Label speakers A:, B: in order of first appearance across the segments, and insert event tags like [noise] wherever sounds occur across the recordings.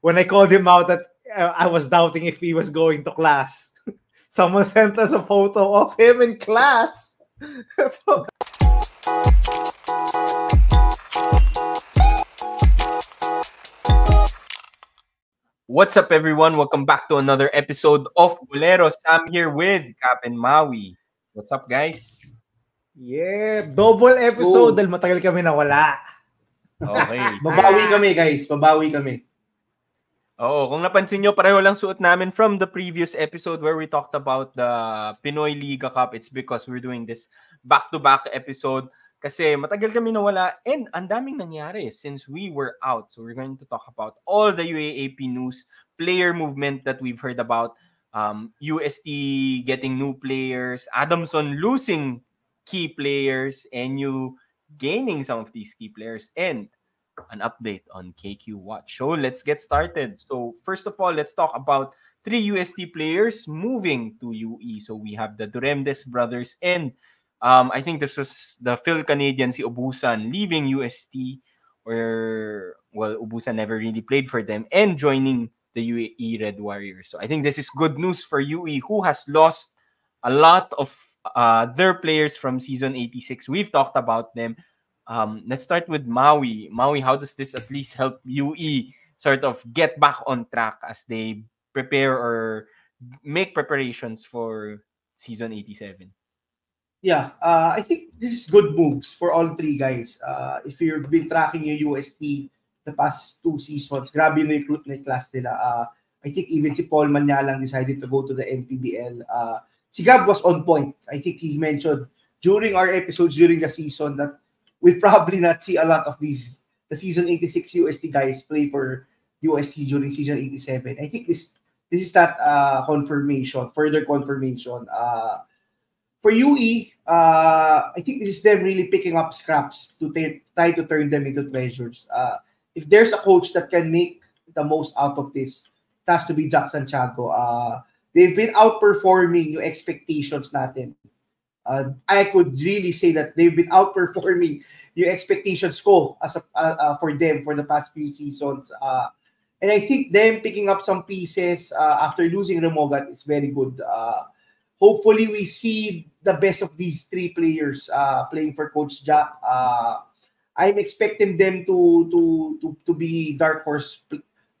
A: when I called him out that uh, I was doubting if he was going to class. [laughs] Someone sent us a photo of him in class. [laughs] so...
B: What's up, everyone? Welcome back to another episode of Boleros. I'm here with Captain Maui. What's up, guys?
A: Yeah, double episode Ooh. matagal kami nawala.
B: Okay. Babawi
A: kami, guys. Babawi kami.
B: Oh, kung napansin nyo, pareho lang suot namin from the previous episode where we talked about the Pinoy Liga Cup. It's because we're doing this back-to-back episode kasi matagal kami nawala and ang daming nangyari since we were out. So we're going to talk about all the UAAP news, player movement that we've heard about, um, UST getting new players, Adamson losing key players, and you gaining some of these key players, and an update on KQ Watch. So let's get started. So first of all, let's talk about three UST players moving to UE. So we have the Duremdes brothers and um, I think this was the Phil Canadian, si Obusan, leaving UST or, well, Obusan never really played for them and joining the UAE Red Warriors. So I think this is good news for UE who has lost a lot of uh, their players from season 86. We've talked about them. Um, let's start with Maui. Maui, how does this at least help UE sort of get back on track as they prepare or make preparations for season 87?
C: Yeah, uh, I think this is good moves for all three guys. Uh, if you've been tracking your UST the past two seasons, grabe yung recruitment class nila. Uh, I think even si Paul Manyalang decided to go to the NPBL. Uh, si Gab was on point. I think he mentioned during our episodes during the season that we probably not see a lot of these the season 86 UST guys play for UST during season 87. I think this this is that uh, confirmation, further confirmation. Uh, for UE, uh, I think this is them really picking up scraps to try to turn them into treasures. Uh, if there's a coach that can make the most out of this, it has to be Jack Santiago. Uh, they've been outperforming your expectations natin uh, I could really say that they've been outperforming your expectations ko as a, uh, uh, for them for the past few seasons. Uh, and I think them picking up some pieces uh, after losing Remogat is very good. Uh, hopefully, we see the best of these three players uh, playing for Coach Jack. Uh, I'm expecting them to to to to be dark horse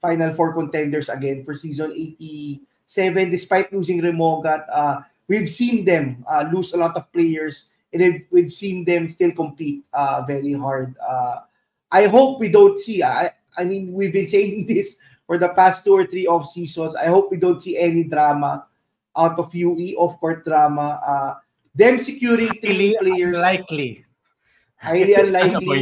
C: Final Four contenders again for season 87, despite losing Remogat. Uh, we've seen them uh, lose a lot of players, and we've seen them still compete uh, very hard. Uh, I hope we don't see. I I mean, we've been [laughs] saying this for the past two or three off seasons. I hope we don't see any drama out of UE off court drama. Uh, them securing three highly players likely. Highly unlikely.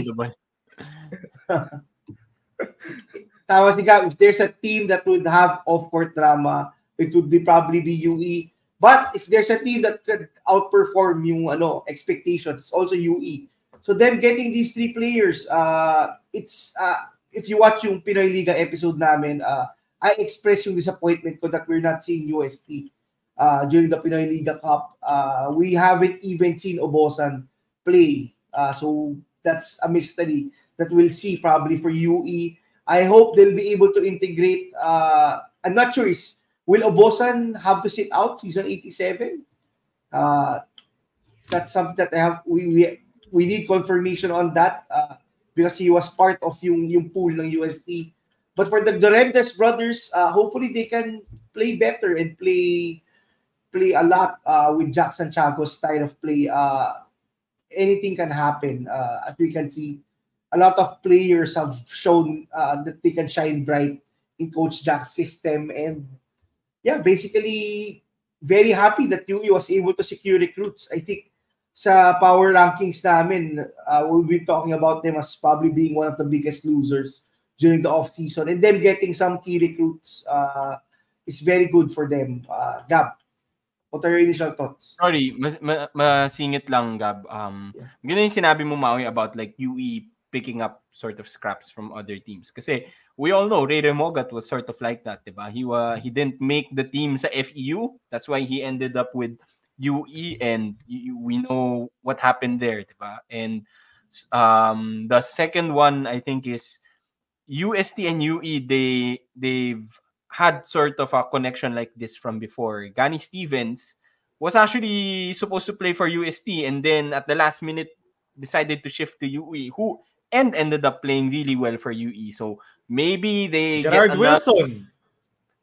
C: Tapos, if there's a team that would have off court drama, it would be probably be UE. But if there's a team that could outperform yung ano expectations, it's also UE. So them getting these three players, uh, it's uh, if you watch yung Pinoy Liga episode namin, uh, I express yung disappointment ko that we're not seeing UST uh, during the Pinoy Liga Cup. Uh, we haven't even seen Obosan play. Uh, so that's a mystery that we'll see probably for UE. I hope they'll be able to integrate. Uh, I'm not sure will Obosan have to sit out season 87? Uh, that's something that I have we we, we need confirmation on that uh, because he was part of yung yung pool ng USD. But for the Garentes brothers, uh, hopefully they can play better and play play a lot uh, with Jackson Chago's style of play. Uh, anything can happen. Uh, as we can see, a lot of players have shown uh, that they can shine bright in Coach Jack's system and yeah, basically, very happy that UE was able to secure recruits. I think sa power rankings namin, uh, we've been talking about them as probably being one of the biggest losers during the off season. And them getting some key recruits uh, is very good for them. Uh, Gab, what are your initial thoughts?
B: Sorry, mas, ma, masingit lang, Gab. Um, yeah. Ganun yung sinabi mo, Maui, about like UE picking up sort of scraps from other teams. Cause we all know Ray Remogat was sort of like that, diba? He uh, he didn't make the team sa FEU. That's why he ended up with UE and we know what happened there, diba? And um, the second one I think is UST and UE they they've had sort of a connection like this from before. Gani Stevens was actually supposed to play for UST and then at the last minute decided to shift to UE who and ended up playing really well for UE. So maybe they Gerard Wilson.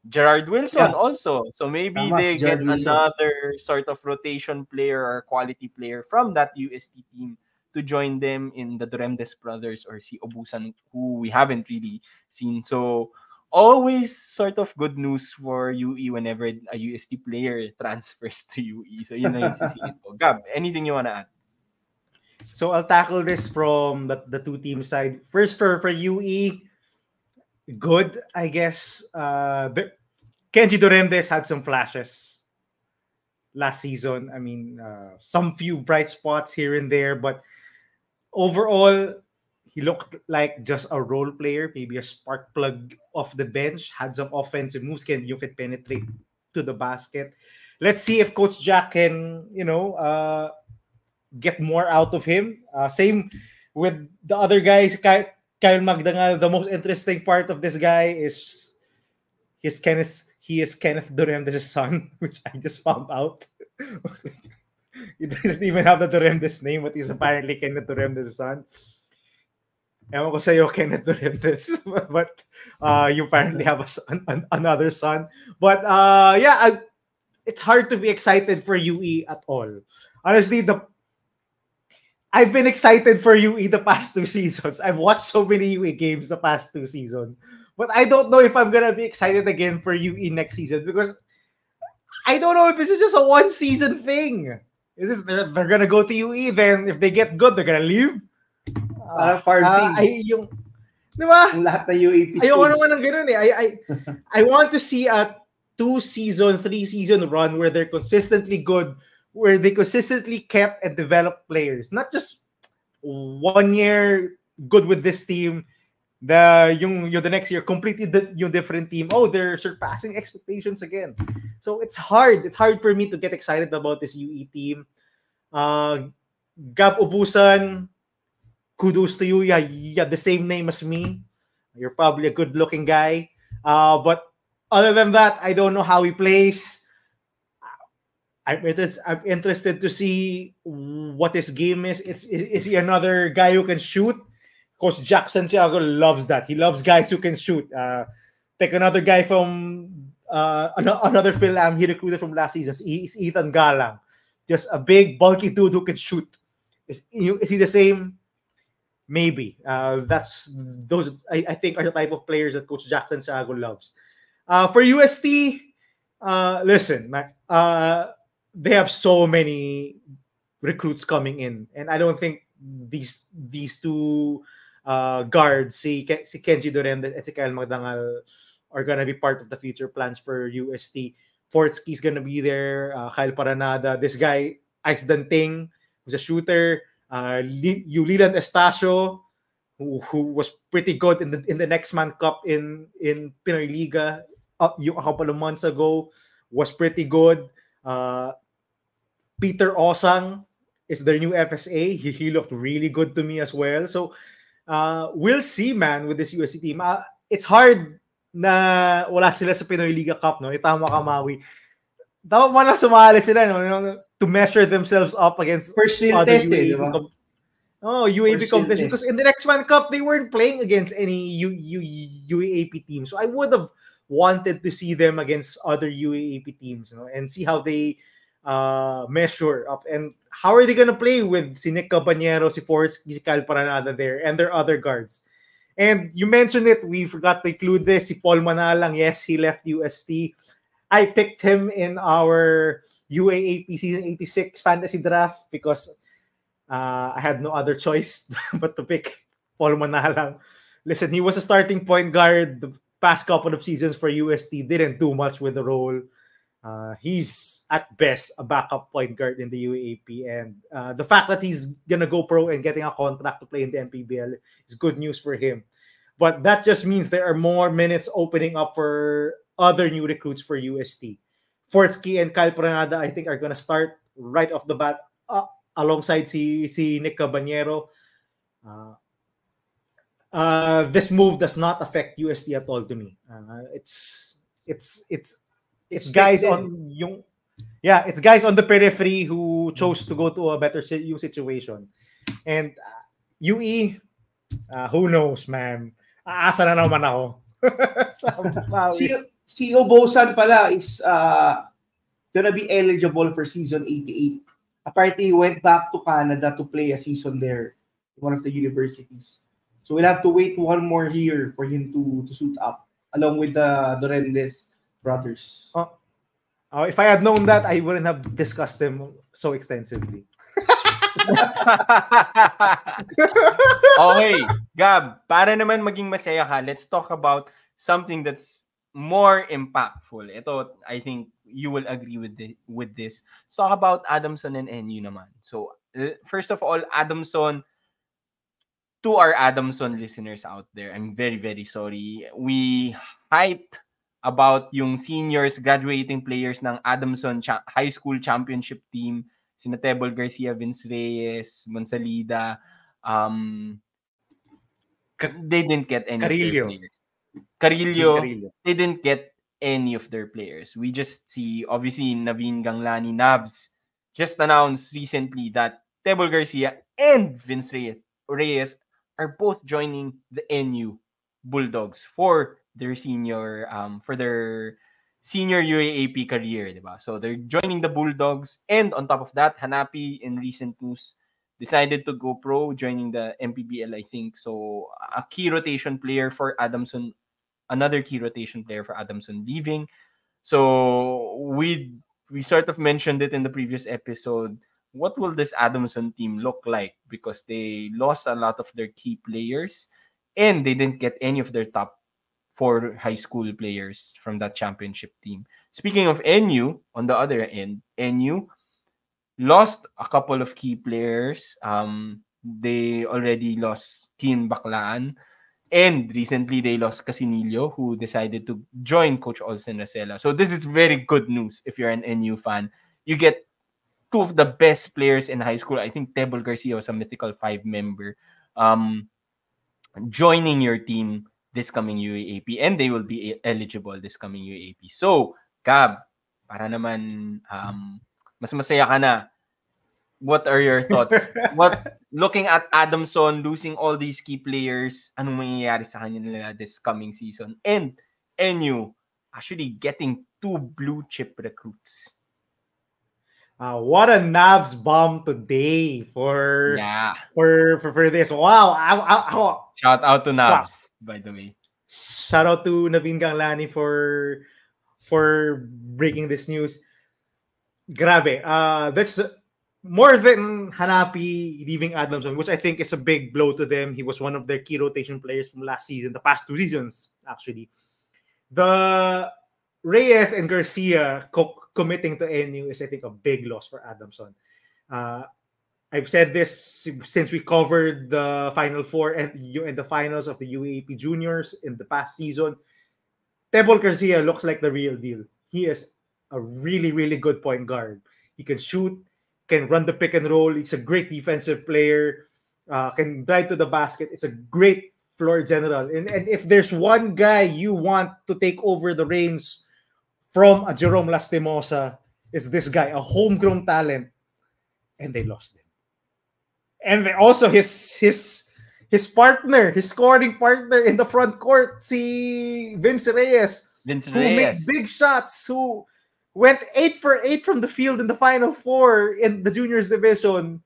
B: Gerard Wilson yeah. also. So maybe they Gerard get Wilson. another sort of rotation player or quality player from that UST team to join them in the Dremdes brothers or si Obusan who we haven't really seen. So always sort of good news for UE whenever a UST player [laughs] transfers to UE.
A: So yun na yung sisihin ko. Gab, anything you wanna add? So I'll tackle this from the, the two team side. First for for UE, good, I guess. Uh, Kenji Dorendes had some flashes last season. I mean, uh, some few bright spots here and there, but overall, he looked like just a role player, maybe a spark plug off the bench, had some offensive moves, can you can penetrate to the basket. Let's see if Coach Jack can, you know, uh, get more out of him. Uh, same with the other guys. Kyle Magdangal, the most interesting part of this guy is his Kenneth. He is Kenneth Duremdes' son, [laughs] which I just found out. [laughs] he doesn't even have the Duremdes name, but he's apparently Kenneth Duremdes' son. Ewan ko sa'yo, Kenneth this, [laughs] but uh, you apparently have a son, an, another son. But uh, yeah, I, it's hard to be excited for UE at all. Honestly, the I've been excited for UE the past two seasons. I've watched so many UE games the past two seasons. But I don't know if I'm gonna be excited again for UE next season because I don't know if this is just a one season thing. Is they're, they're, gonna go to UE then if they get good they're gonna leave.
C: Ah, ay, yung, lahat eh.
A: I, I, [laughs] I want to see a two-season, three-season run where they're consistently good where they consistently kept and developed players, not just one year good with this team, the yung, yung the next year completely the yung different team. Oh, they're surpassing expectations again. So it's hard. It's hard for me to get excited about this UE team. Uh, Gab Ubusan, kudos to you. Yeah, you have the same name as me. You're probably a good-looking guy. Uh, but other than that, I don't know how he plays. I'm, I'm interested to see what his game is. It's, is, he another guy who can shoot? Coach Jack Santiago loves that. He loves guys who can shoot. Uh, take another guy from uh, another Phil Am he recruited from last season. He's Ethan Galang. Just a big, bulky dude who can shoot. Is, is he the same? Maybe. Uh, that's those I, I, think are the type of players that Coach Jack Santiago loves. Uh, for UST, uh, listen, Mac. Uh, they have so many recruits coming in, and I don't think these these two uh, guards, si, Ken, si Kenji Dorenda and si Kyle Magdangal, are gonna be part of the future plans for UST. is gonna be there. Uh, Kyle Paranada. This guy Ice Danting, who's a shooter. Uh, Yulilan Estacio, who, who was pretty good in the in the next man cup in in Pinoy Liga uh, a couple of months ago, was pretty good. Uh, Peter Osang is their new FSA. He, he looked really good to me as well. So uh, we'll see, man, with this USC team. Uh, it's hard na wala sila sa Pinoy Liga Cup, no? Itama ka, Maui. Dapat mo lang sumali sila, no? To measure themselves up against First other test, UAB. Eh, Oh, UAB competition. Because in the next one cup, they weren't playing against any U- U- UAP team. So I would have wanted to see them against other UAP teams, you know, and see how they uh, measure up. And how are they going to play with si Nick Caballero, si Forrest, si Cal Paranada there, and their other guards? And you mentioned it, we forgot to include this, si Paul Manalang, yes, he left UST. I picked him in our UAAP season 86 fantasy draft because uh, I had no other [laughs] choice but to pick Paul Manalang. Listen, he was a starting point guard the past couple of seasons for UST, didn't do much with the role. Uh, he's at best a backup point guard in the UAP. And uh, the fact that he's gonna go pro and getting a contract to play in the MPBL is good news for him. But that just means there are more minutes opening up for other new recruits for UST. Fortsky and Kyle Pranada, I think, are gonna start right off the bat uh, alongside si, si Nick Caballero. Uh, uh, this move does not affect USD at all to me. Uh, it's it's it's it's guys on yung yeah, it's guys on the periphery who chose to go to a better U situation. And uh,
C: UE, uh, who knows, man. Aasa na naman ako. [laughs] si, si Obosan pala is uh, gonna be eligible for season 88. Apparently, he went back to Canada to play a season there one of the universities. So we'll have to wait one more year for him to to suit up along with the Dorendes brothers. Oh, uh, if I had known that, I wouldn't have
A: discussed them so extensively. [laughs]
B: okay, Gab, para naman maging masaya ka, let's talk about something that's more impactful. Ito, I think you will agree with the, with this. Let's talk about Adamson and NU naman. So, first of all, Adamson, to our Adamson listeners out there, I'm very, very sorry. We hyped about yung seniors graduating players ng Adamson cha- High School Championship team, sina Tebol Garcia, Vince Reyes, Monsalida, um, they didn't get any Carillo. players. Carillo, Carillo, they didn't get any of their players. We just see, obviously, Naveen Ganglani, Navs, just announced recently that Tebol Garcia and Vince Reyes, Reyes are both joining the NU Bulldogs for their senior um for their senior UAAP career, di So they're joining the Bulldogs and on top of that, Hanapi in recent news decided to go pro joining the MPBL I think. So a key rotation player for Adamson another key rotation player for Adamson leaving. So we we sort of mentioned it in the previous episode. What will this Adamson team look like? Because they lost a lot of their key players and they didn't get any of their top four high school players from that championship team. Speaking of NU, on the other end, NU lost a couple of key players. Um, they already lost Team Baklaan. And recently they lost Casinillo, who decided to join Coach Olsen Racela. So this is very good news if you're an NU fan. You get two of the best players in high school. I think Tebel Garcia was a mythical five member. Um, joining your team this coming UAP and they will be eligible this coming UAP. So, Gab, para naman um, mas masaya ka na. What are your thoughts? [laughs] what looking at Adamson losing all these key players, anong mangyayari sa kanya nila this coming season? And
A: Enu actually getting two blue chip recruits. Uh, what a Navs bomb today for yeah. for, for for this. Wow, I, I
B: Shout out to Nabs, by the way.
A: Shout out to Navin Ganglani for for breaking this news. Grabe. Uh, that's more than Hanapi leaving Adamson, which I think is a big blow to them. He was one of their key rotation players from last season, the past two seasons, actually. The Reyes and Garcia co- committing to NU is, I think, a big loss for Adamson. Uh, I've said this since we covered the Final Four and and the finals of the UAP Juniors in the past season. Tebol Garcia looks like the real deal. He is a really, really good point guard. He can shoot, can run the pick and roll. He's a great defensive player. Uh, can drive to the basket. It's a great floor general. And, and if there's one guy you want to take over the reins from a Jerome Lastimosa, it's this guy, a homegrown talent, and they lost it. And also his his his partner, his scoring partner in the front court, si Vince Reyes, Vince who Reyes. made big shots, who went eight for eight from the field in the final four in the juniors division,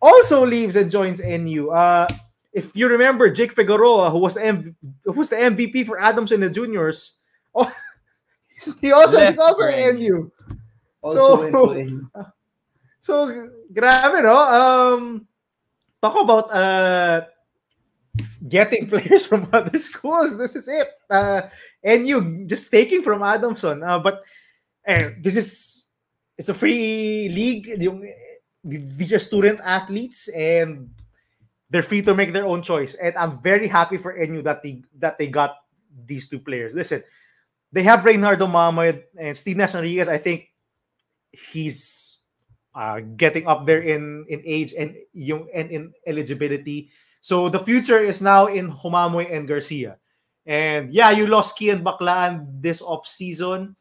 A: also leaves and joins NU. Uh, if you remember, Jake Figueroa, who was M- who was the MVP for Adams in the juniors, [laughs] oh, he also he's also in
C: NU. Also so, [laughs]
A: So, grabe, no? Um, talk about uh, getting [laughs] players from [laughs] other schools. This is it. Uh, and you just taking from Adamson. Uh, but eh, this is, it's a free league. Yung, these are student athletes and they're free to make their own choice. And I'm very happy for NU that they, that they got these two players. Listen, they have Reynardo Mamed and Steve Nash Rodriguez. I think he's uh, getting up there in in age and yung and in eligibility. So the future is now in Humamoy and Garcia. And yeah, you lost Kian Baklaan this off-season.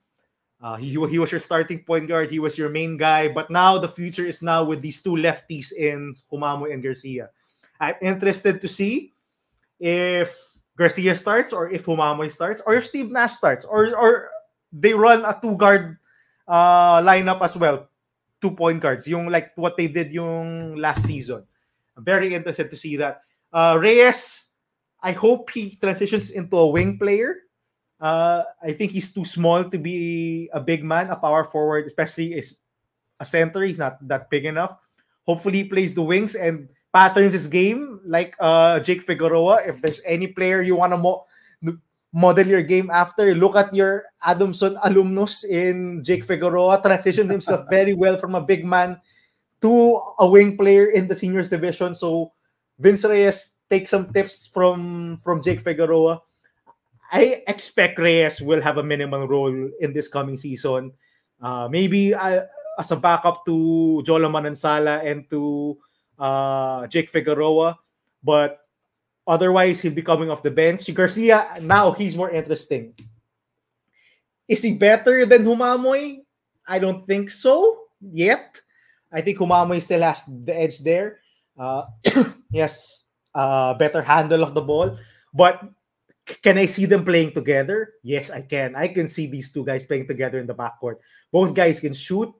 A: Uh, he, he was your starting point guard. He was your main guy. But now the future is now with these two lefties in Humamoy and Garcia. I'm interested to see if Garcia starts or if Humamoy starts or if Steve Nash starts or or they run a two-guard uh, lineup as well two point guards, yung like what they did yung last season. I'm very interested to see that. Uh, Reyes, I hope he transitions into a wing player. Uh, I think he's too small to be a big man, a power forward, especially is a center. He's not that big enough. Hopefully, he plays the wings and patterns his game like uh, Jake Figueroa. If there's any player you want to mo- model your game after. Look at your Adamson alumnus in Jake Figueroa, transitioned himself [laughs] very well from a big man to a wing player in the seniors division. So Vince Reyes take some tips from from Jake Figueroa. I expect Reyes will have a minimal role in this coming season. Uh, maybe uh, as a backup to Jolo Manansala and to uh, Jake Figueroa. But Otherwise, he'll be coming off the bench. Si Garcia, now he's more interesting. Is he better than Humamoy? I don't think so yet. I think Humamoy still has the edge there. Uh, [clears throat] yes, uh, better handle of the ball. But can I see them playing together? Yes, I can. I can see these two guys playing together in the backcourt. Both guys can shoot.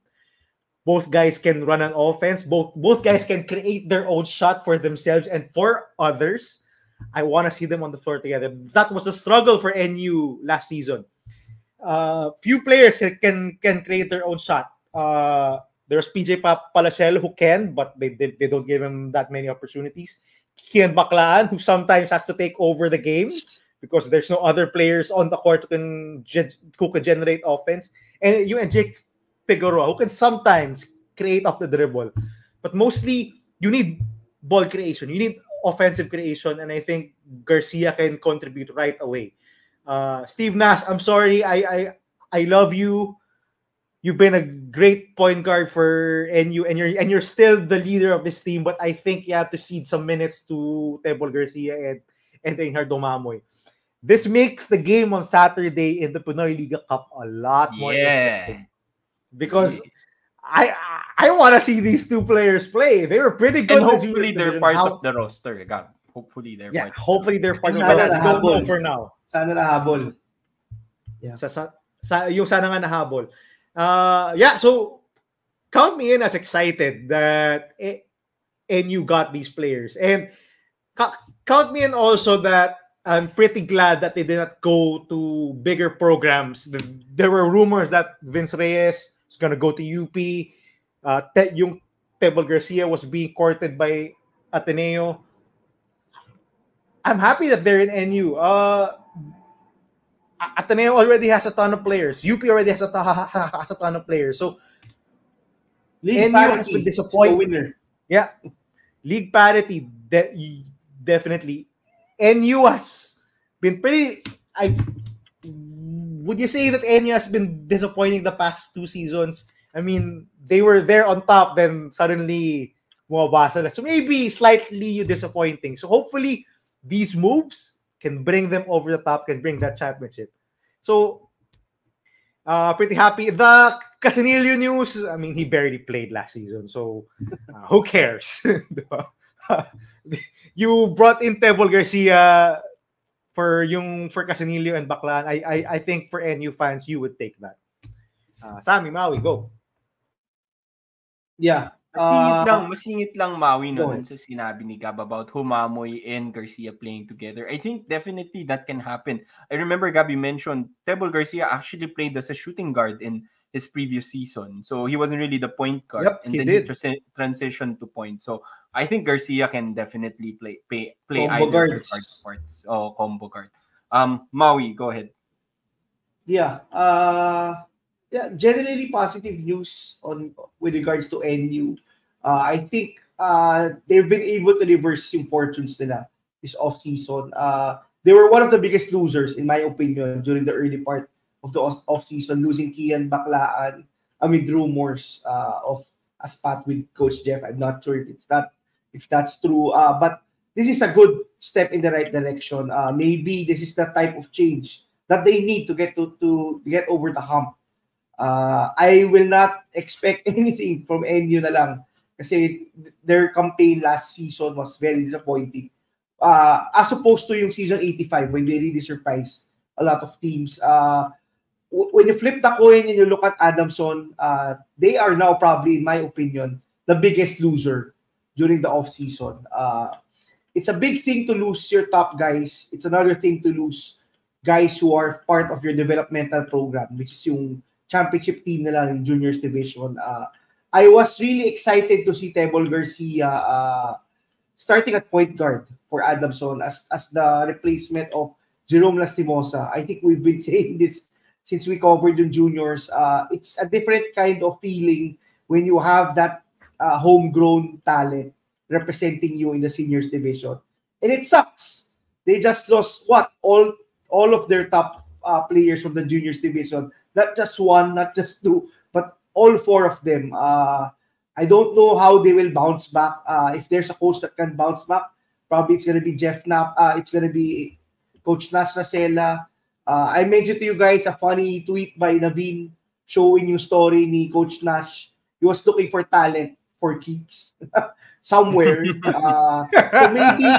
A: Both guys can run an offense. Both both guys can create their own shot for themselves and for others. I want to see them on the floor together. That was a struggle for NU last season. Uh, few players can, can, can create their own shot. Uh, there's PJ Palachel who can, but they, they, they don't give him that many opportunities. Kian Baklaan, who sometimes has to take over the game because there's no other players on the court who can, who can generate offense. And you and Jake Figueroa, who can sometimes create off the dribble. But mostly, you need ball creation. You need offensive creation, and I think Garcia can contribute right away. Uh, Steve Nash, I'm sorry, I I I love you. You've been a great point guard for NU, and you're and you're still the leader of this team. But I think you have to cede some minutes to Tebol Garcia and and Reinhard Domamoy. This makes the game on Saturday in the Pinoy Liga Cup a lot more yeah. interesting because. Yeah I I, want to see these two players play. They were pretty good. And hopefully, they're part How, of
B: the roster. God, hopefully they're yeah, part.
A: Hopefully they're part. of the roster for now. Sana nahabol. Yeah. Sa, sa, sa yung sana nga nahabol. Uh, yeah, so count me in as excited that it, eh, and you got these players. And count me in also that I'm pretty glad that they did not go to bigger programs. There were rumors that Vince Reyes was going to go to UP. Uh, te- yung Tebel Garcia was being courted by Ateneo. I'm happy that they're in NU. Uh, Ateneo already has a ton of players. UP already has [laughs] has a ton of players. So League NU parity. has been disappointing. Yeah. League parity, de- definitely. NU has been pretty. I would you say that Enya has been disappointing the past two seasons? I mean, they were there on top, then suddenly bumabasa So maybe slightly disappointing. So hopefully these moves can bring them over the top, can bring that championship. So uh, pretty happy. The Casanillo news, I mean, he barely played last season, so uh, who cares? [laughs] [laughs] you brought in Tebol Garcia for yung for Casanillo and Baklan, I, I, I think for NU fans, you would take that. Uh, Sammy, Maui, go.
C: Yeah. Masingit uh, lang,
B: masingit lang Maui noon sa sinabi ni Gab about Humamoy and Garcia playing together. I think definitely that can happen. I remember Gabby mentioned Tebel Garcia actually played as a shooting guard in his previous season. So he wasn't really the point guard. Yep, and then did. he, trans- transitioned to point. So I think Garcia can definitely play play, play combo either guards. guard sports or oh, combo guard. Um, Maui, go ahead.
C: Yeah. Uh, yeah. Generally positive news on with regards to NU. Uh, I think uh, they've been able to reverse some fortunes nila this off season. Uh, they were one of the biggest losers, in my opinion, during the early part of the off season, losing Kian Baklaan amid rumors uh, of a spat with Coach Jeff. I'm not sure if it's that if that's true. Uh, but this is a good step in the right direction. Uh, maybe this is the type of change that they need to get to, to get over the hump. Uh, I will not expect [laughs] anything from NU na lang kasi their campaign last season was very disappointing. Uh, as opposed to yung season 85 when they really surprised a lot of teams. Uh, when you flip the coin and you look at Adamson, uh, they are now probably, in my opinion, the biggest loser during the off season. Uh, it's a big thing to lose your top guys. It's another thing to lose guys who are part of your developmental program, which is yung championship team nila ng juniors division. Uh, I was really excited to see Tebol Garcia uh, starting at point guard for Adamson as as the replacement of Jerome Lastimosa. I think we've been [laughs] saying this since we covered the juniors. Uh, it's a different kind of feeling when you have that uh, homegrown talent representing you in the seniors division. And it sucks. They just lost what all all of their top uh, players from the juniors division. Not just one, not just two, but all four of them. Uh, I don't know how they will bounce back. Uh, if there's a coach that can bounce back, probably it's gonna be Jeff Knapp. Uh, it's gonna be Coach Nas Rasela. Uh, I mentioned to you guys a funny tweet by Naveen showing you story ni Coach Nash. He was looking for talent. for keeps [laughs] somewhere. Uh, so maybe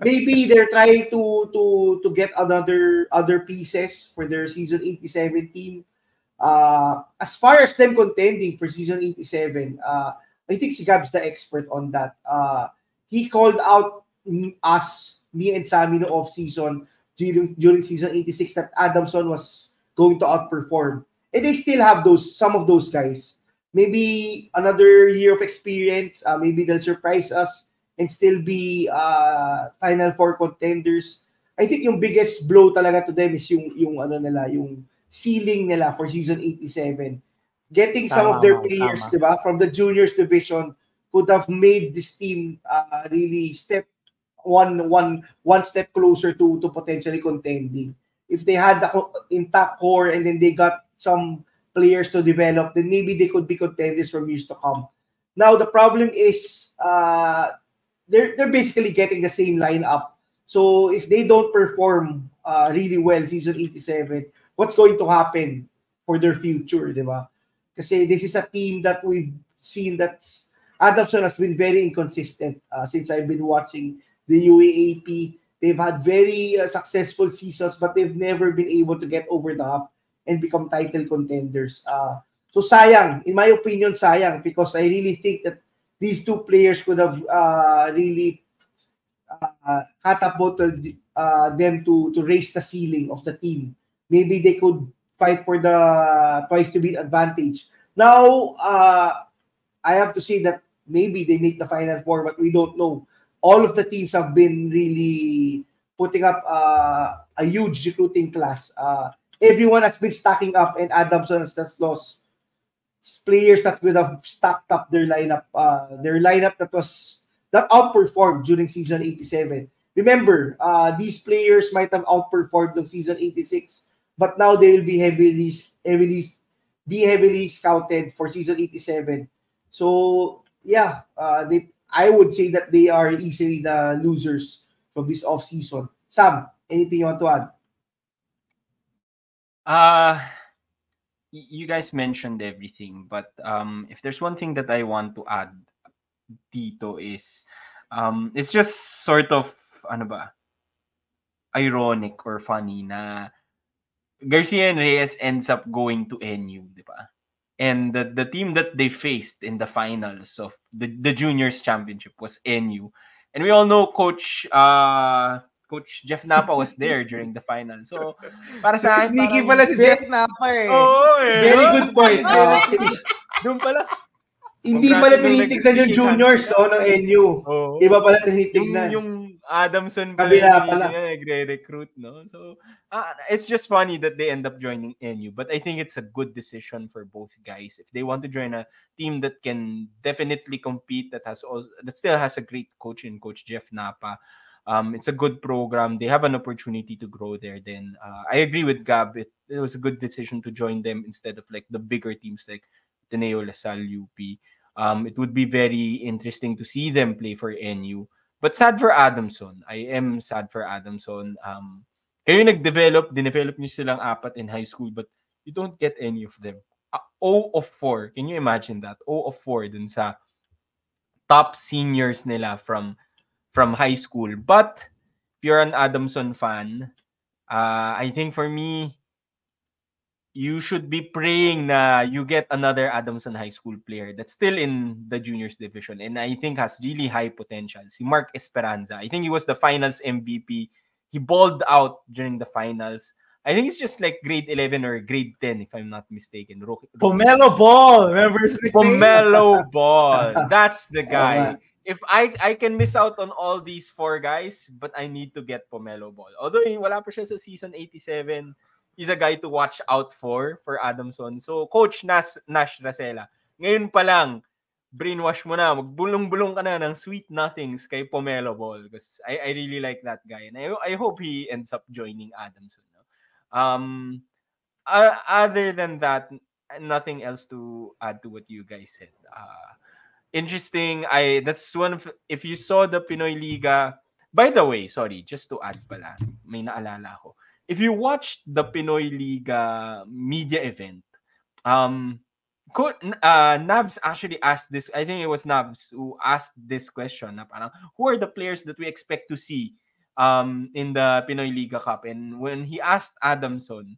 C: maybe they're trying to to to get another other pieces for their season 87 team. Uh, as far as them contending for season 87, uh, I think Sigabs the expert on that. Uh, he called out us, me and Sammy, no off season during during season 86 that Adamson was going to outperform. And they still have those some of those guys maybe another year of experience. Uh, maybe they'll surprise us and still be uh, Final Four contenders. I think yung biggest blow talaga to them is yung, yung ano nila, yung ceiling nila for season 87. Getting tama, some of their players, di ba, from the juniors division could have made this team uh, really step one one one step closer to to potentially contending. If they had the intact core and then they got some players to develop, then maybe they could be contenders for years to come. Now the problem is uh, they're they're basically getting the same lineup. So if they don't perform uh, really well season 87, what's going to happen for their future, di ba? Kasi this is a team that we've seen that's Adamson has been very inconsistent uh, since I've been watching the UAAP. They've had very uh, successful seasons, but they've never been able to get over the hump. and become title contenders. Uh, so sayang, in my opinion, sayang because I really think that these two players could have uh, really uh, ah, catapulted uh, them to to raise the ceiling of the team. Maybe they could fight for the prize to beat advantage. Now, uh, I have to say that maybe they make the final four, but we don't know. All of the teams have been really putting up uh, a huge recruiting class. Uh, everyone has been stacking up and Adamson has just lost players that could have stacked up their lineup, uh, their lineup that was that outperformed during season 87. Remember, uh, these players might have outperformed in season 86, but now they will be heavily, heavily, be heavily scouted for season 87. So yeah, uh, they I would say that they are easily the losers from this off season. Sam, anything you want to add?
B: Uh you guys mentioned everything, but um if there's one thing that I want to add dito is um it's just sort of ano ba ironic or funny na Garcia and Reyes ends up going to NU, di ba? And the, the team that they faced in the finals of the, the juniors championship was NU. And we all know Coach uh, Coach Jeff Napa was there during the final. So,
C: para sa akin... Sneaky parang, pala si Jeff Napa eh. oh, eh. Very good point. Uh, [laughs] Doon pala. Hindi pala tinitignan yung juniors no, ng NU. Oh. Iba pala tinitignan. Yung, yung Adamson pala, Kabila pala. Eh,
B: nagre-recruit, no? So, uh, it's just funny that they end up joining NU. But I think it's a good decision for both guys. If they want to join a team that can definitely compete, that has also, that still has a great coach in Coach Jeff Napa, um, it's a good program. They have an opportunity to grow there. Then uh, I agree with Gab. It, it, was a good decision to join them instead of like the bigger teams like Teneo, LaSalle, UP. Um, it would be very interesting to see them play for NU. But sad for Adamson. I am sad for Adamson. Um, kayo nag-develop, dinevelop nyo silang apat in high school, but you don't get any of them. Uh, o of 4. Can you imagine that? O of 4 dun sa top seniors nila from – from high school. But if you're an Adamson fan, uh, I think for me, you should be praying na you get another Adamson High School player that's still in the juniors division and I think has really high potential. Si Mark Esperanza. I think he was the finals MVP. He balled out during the finals. I think it's just like grade 11 or grade 10 if I'm not mistaken. Ro-
A: Pomelo Ball. Remember his Pomelo
B: Ball. That's the [laughs] guy. if I I can miss out on all these four guys, but I need to get Pomelo Ball. Although eh, wala pa siya sa season 87, he's a guy to watch out for for Adamson. So coach Nas Nash Rasela, ngayon pa lang brainwash mo na, magbulong-bulong ka na ng sweet nothings kay Pomelo Ball because I I really like that guy and I I hope he ends up joining Adamson. No? Um uh, other than that, nothing else to add to what you guys said. Uh interesting. I that's one of if you saw the Pinoy Liga. By the way, sorry, just to add pala, may naalala ako. If you watched the Pinoy Liga media event, um uh, Nabs actually asked this. I think it was Nabs who asked this question. Na parang, who are the players that we expect to see um, in the Pinoy Liga Cup? And when he asked Adamson,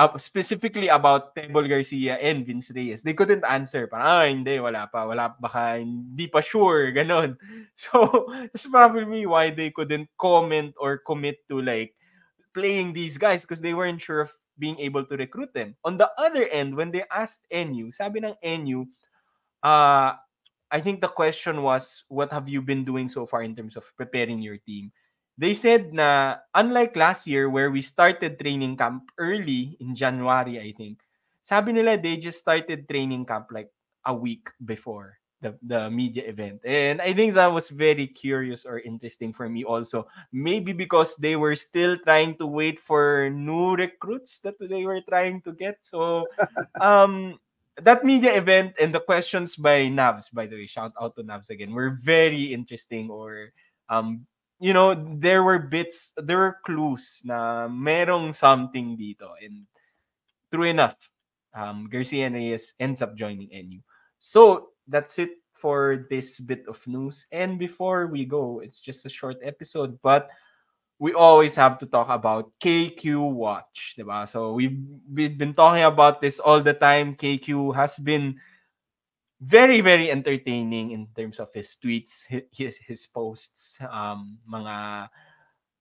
B: uh, specifically about Table Garcia and Vince Reyes. They couldn't answer. Parang, ah, hindi, wala pa. Wala pa, baka hindi pa sure. [laughs] Ganon. So, [laughs] that's probably why they couldn't comment or commit to like playing these guys because they weren't sure of being able to recruit them. On the other end, when they asked NU, sabi ng NU, uh, I think the question was, what have you been doing so far in terms of preparing your team? They said na unlike last year where we started training camp early in January, I think. Sabi nila they just started training camp like a week before the, the media event. And I think that was very curious or interesting for me also. Maybe because they were still trying to wait for new recruits that they were trying to get. So [laughs] um that media event and the questions by Navs, by the way, shout out to Navs again, were very interesting or um you know, there were bits, there were clues na merong something dito. And true enough, um, Garcia and Reyes ends up joining NU. So that's it for this bit of news. And before we go, it's just a short episode, but we always have to talk about KQ Watch, diba? So we've, we've been talking about this all the time. KQ has been very very entertaining in terms of his tweets his his posts um mga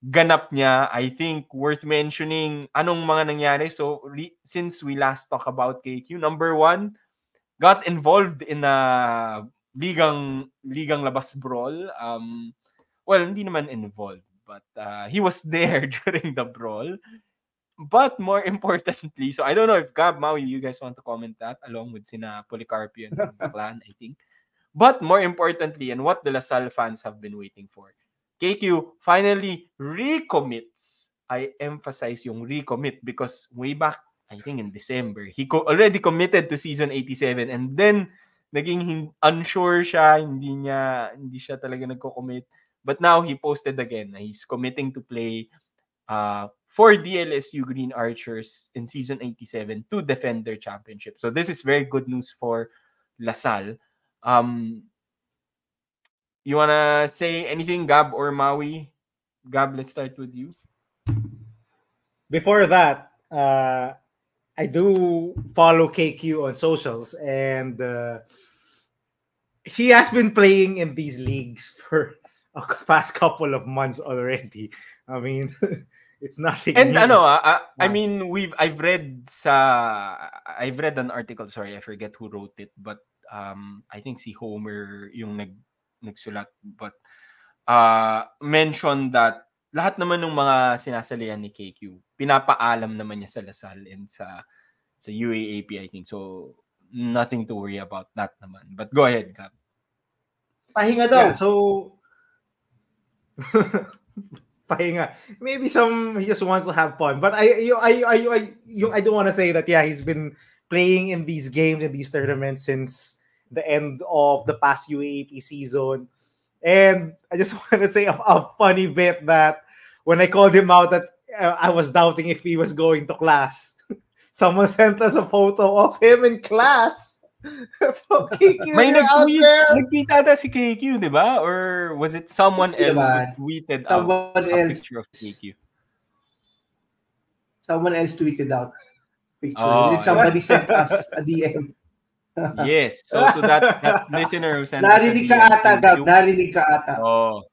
B: ganap niya I think worth mentioning anong mga nangyari so re- since we last talk about KQ number one got involved in a ligang ligang labas brawl um well hindi naman involved but uh, he was [laughs] there during the brawl But more [laughs] importantly, so I don't know if Gab, Maui, you guys want to comment that along with Sina Polycarpian and [laughs] clan, I think. But more importantly, and what the LaSalle fans have been waiting for, KQ finally recommits. I emphasize yung recommit because way back, I think in December, he co- already committed to season 87 and then naging hin- unsure siya, hindi niya, hindi siya talaga nagko-commit. But now he posted again he's committing to play uh, for for DLSU Green Archers in season 87 to defend their championship. So this is very good news for LaSalle. Um, you want to say anything, Gab or Maui? Gab, let's start with you.
A: Before that, uh, I do follow KQ on socials, and uh, he has been playing in these leagues [laughs] for a past couple of months already. I mean, [laughs] It's nothing. And new. ano, uh, uh, I mean,
B: we've I've read sa I've read an article, sorry, I forget who wrote it, but um I think si Homer yung nag nagsulat but uh mentioned that lahat naman ng mga sinasalihan ni KQ, pinapaalam naman niya sa Lasal and sa sa UAAP I think. So nothing to worry about that naman. But go ahead, Cap. Pahinga daw. Yeah,
A: so [laughs] pahinga. Maybe some he just wants to have fun. But I you I I I, I do want to say that yeah, he's been playing in these games and these tournaments since the end of the past UAP season. And I just [laughs] want to say a, a, funny bit that when I called him out that uh, I was doubting if he was going to class. [laughs] Someone sent us a photo of him in class [laughs] so, KQ, May nag-tweet, ata si KQ, di ba? Or was it someone else
B: who tweeted someone out else. a picture of KQ?
C: Someone else tweeted out
B: picture. Oh, ah, Did somebody yeah. sent us
C: a DM. [laughs] yes. So to that, that
B: listener who sent Narinig ka ata,
C: Gab. Narinig ka ata. Oh.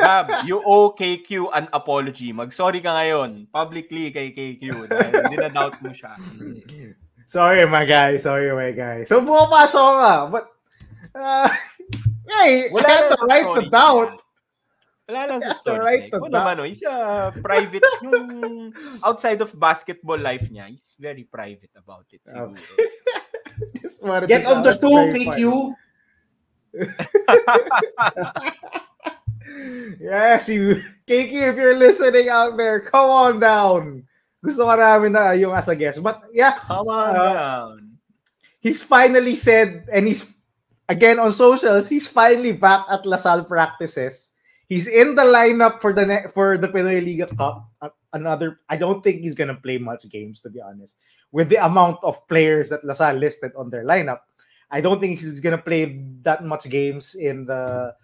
C: Gab,
B: you owe KQ an apology. Mag-sorry ka ngayon publicly kay KQ dahil dinadoubt mo siya. [laughs]
A: Sorry, my guy. Sorry, my guy. So, pumapasok ka. But, uh, [laughs] hey, Wala I had the right to doubt. Wala lang sa story. Right to naman, no, oh. he's a ah,
B: private, yung outside of basketball life niya, he's very private about it. Okay.
A: [laughs] Get on the tomb, PQ! [laughs] yes, you, KQ, if you're listening out there, come on down. Gusto ko namin na yung as a guest. But yeah. Come on uh, down. He's finally said, and he's, again on socials, he's finally back at LaSalle practices. He's in the lineup for the ne- for the Pinoy Liga Cup. Uh, another, I don't think he's gonna play much games to be honest. With the amount of players that LaSalle listed on their lineup, I don't think he's gonna play that much games in the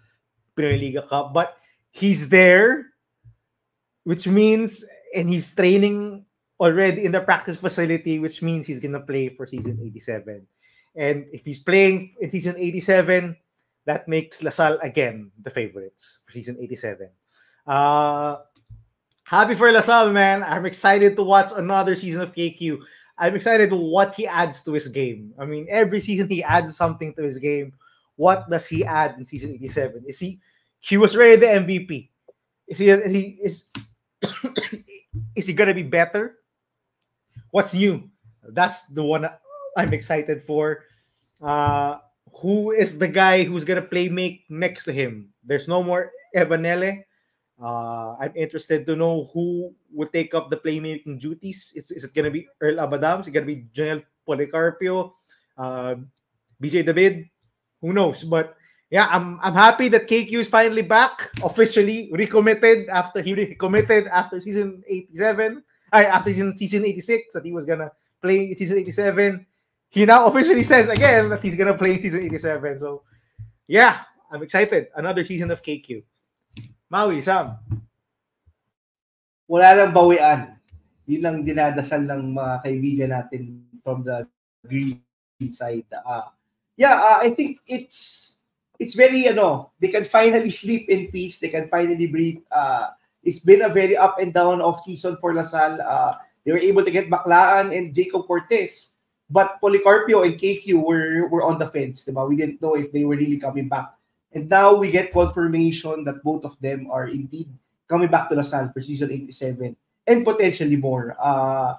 A: Pinoy Liga Cup. But he's there, which means and he's training already in the practice facility, which means he's gonna play for season 87. And if he's playing in season 87, that makes LaSalle again the favorites for season 87. Uh, happy for LaSalle, man. I'm excited to watch another season of KQ. I'm excited what he adds to his game. I mean, every season he adds something to his game. What does he add in season 87? Is he he was ready the MVP? Is he is he is, [coughs] is he gonna be better? what's new? That's the one I'm excited for. Uh, who is the guy who's gonna play make next to him? There's no more Evanele. Uh, I'm interested to know who will take up the playmaking duties. is it gonna be Earl Abadam? Is it gonna be Janelle Policarpio? Uh, BJ David? Who knows? But yeah, I'm I'm happy that KQ is finally back officially recommitted after he recommitted after season 87. I, after season 86 that he was gonna play in season 87. He now officially says again that he's gonna play season
C: 87. So yeah, I'm excited. Another season of KQ. Maui, Sam. Wala lang bawian. Yun lang dinadasal ng mga kaibigan natin from the green side. Uh, yeah, uh, I think it's it's very, ano, you know, they can finally sleep in peace. They can finally breathe. Uh, it's been a very up and down off season for Lasal. Uh, they were able to get Baklaan and Jacob Cortez. But Policarpio and KQ were, were on the fence. Diba? We didn't know if they were really coming back. And now we get confirmation that both of them are indeed coming back to Lasal for season 87 and potentially more. Uh,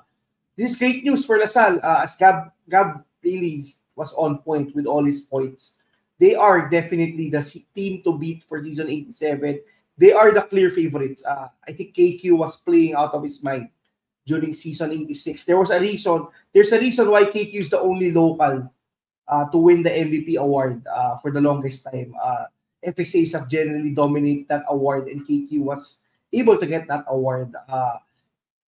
C: this is great news for Lasal uh, as Gab, Gab really was on point with all his points. They are definitely the team to beat for season 87 they are the clear favorites. Uh, I think KQ was playing out of his mind during season 86. There was a reason. There's a reason why KQ is the only local uh, to win the MVP award uh, for the longest time. Uh, FSAs have generally dominated that award, and KQ was able to get that award. Uh,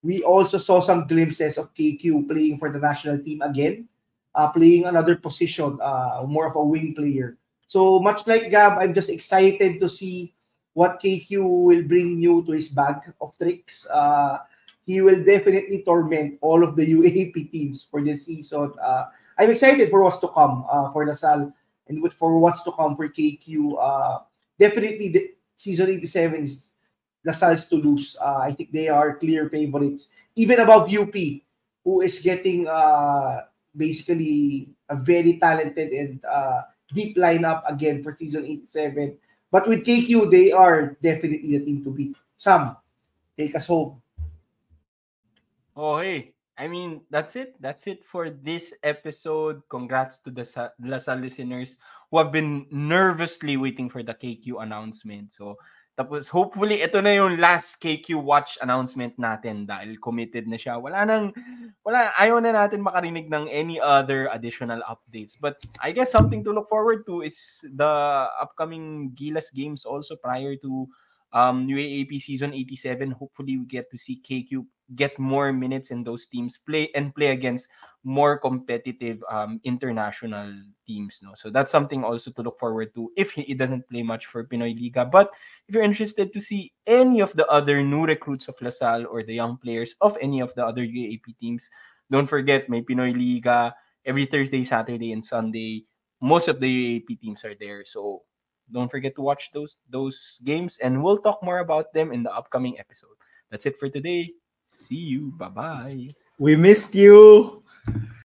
C: we also saw some glimpses of KQ playing for the national team again, uh, playing another position, uh, more of a wing player. So much like Gab, I'm just excited to see what KQ will bring new to his bag of tricks. Uh, he will definitely torment all of the UAP [laughs] teams for this season. Uh, I'm excited for what's to come uh, for LaSalle and with, for what's to come for KQ. Uh, definitely, the season 87 is LaSalle's to lose. Uh, I think they are clear favorites, even above UP, who is getting uh, basically a very talented and uh, deep lineup again for season 87. But with KQ, they are definitely the team to beat. Sam, take us home.
B: Oh, hey. I mean, that's it. That's it for this episode. Congrats to the Sa- listeners who have been nervously waiting for the KQ announcement. So Tapos hopefully ito na yung last KQ Watch announcement natin dahil committed na siya. Wala nang wala ayaw na natin makarinig ng any other additional updates. But I guess something to look forward to is the upcoming Gilas games also prior to um UAAP season 87. Hopefully we get to see KQ get more minutes in those teams, play and play against more competitive um, international teams. No, so that's something also to look forward to if he, he, doesn't play much for Pinoy Liga. But if you're interested to see any of the other new recruits of LaSalle or the young players of any of the other UAP teams, don't forget may Pinoy Liga every Thursday, Saturday, and Sunday. Most of the UAP teams are there, so don't forget to watch those those games, and we'll talk more about them in the upcoming episode. That's it for today. See you. Bye bye.
A: We missed you.